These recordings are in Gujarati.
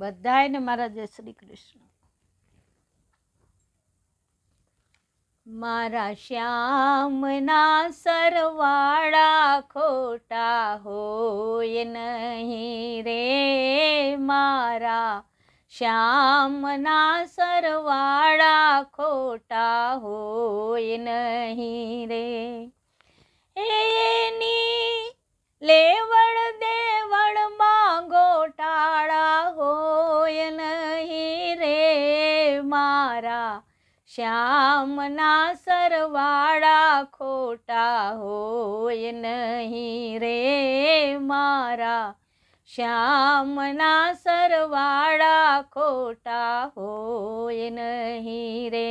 બધાને મારા જય શ્રી કૃષ્ણ મારા શ્યામના સરવાળા ખોટા હોય નહીં રે મારા શ્યામના સરવાળા ખોટા હોય નહીં રે શ્યામના સરવાળા ખોટા હોય નહીં રે મારા શ્યામના સરવાળા ખોટા હોય નહીં રે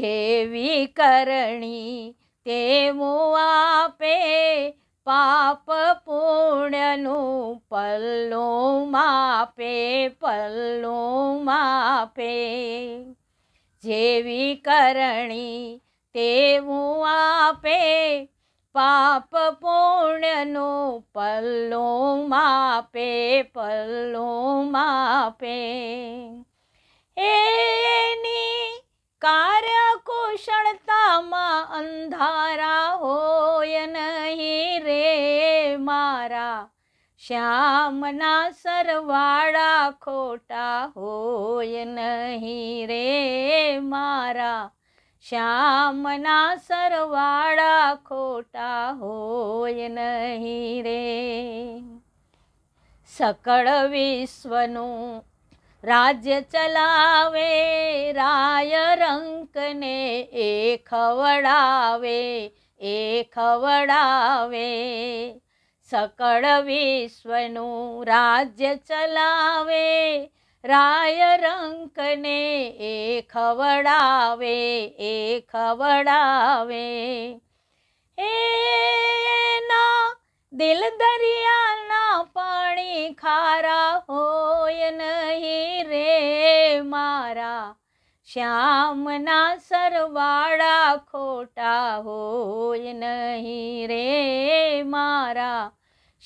જેવી કરણી તે મો આપે પાપ પુણ્યનું પલ્લું માપે પલ્લું માપે જેવી કરણી તેવું આપે પાપ પુણ્યનું પલ્લું માપે પલ્લું માપે મારા શ્યામના સરવાળા ખોટા હોય નહીં રે મારા શ્યામના સરવાળા ખોટા હોય નહીં રે સકળ વિશ્વનું રાજ્ય ચલાવે રાય રંકને એ ખવડાવે એ ખવડાવે સકળ વિશ્વનું રાજ્ય ચલાવે રાય રંકને એ ખવડાવે એ ખવડાવે એના દિલ દરિયાના પાણી ખારા હોય નહીં રે મારા શ્યામના સરવાળા ખોટા હોય નહીં રે મારા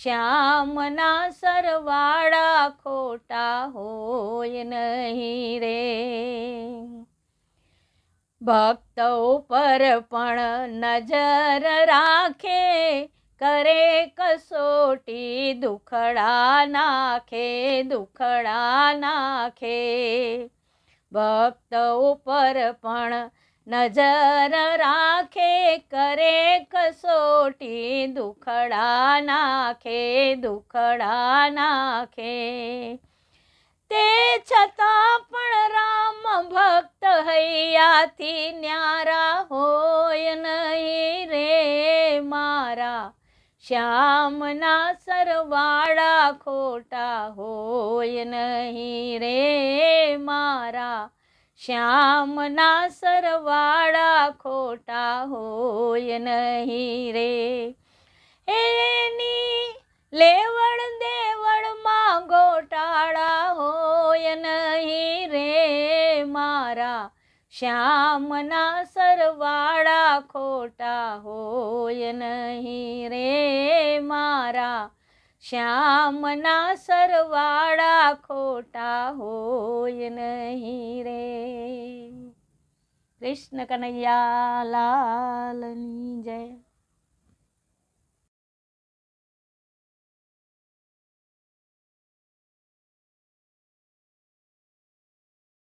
શ્યામના સરવાળા ખોટા હોય નહીં રે ભક્ત ઉપર પણ નજર રાખે કરે કસોટી દુખડા નાખે દુખડા નાખે ભક્ત ઉપર પણ નજર રાખે સોટી દુખડા નાખે દુખડા નાખે તે છતાં પણ રામ ભક્ત હૈયાથી ન્યારા હોય નહીં રે મારા શ્યામના સરવાળા ખોટા હોય નહીં રે મારા શ્યામના સરવાળા ખોટા હોય નહીં રે એની લેવડ દેવડમાં ગોટાળા હોય નહીં રે મારા શ્યામના સરવાળા ખોટા હોય નહીં શ્યામના સરવાળા ખોટા હોય નહીં રે કૃષ્ણ કનૈયા લાલની જય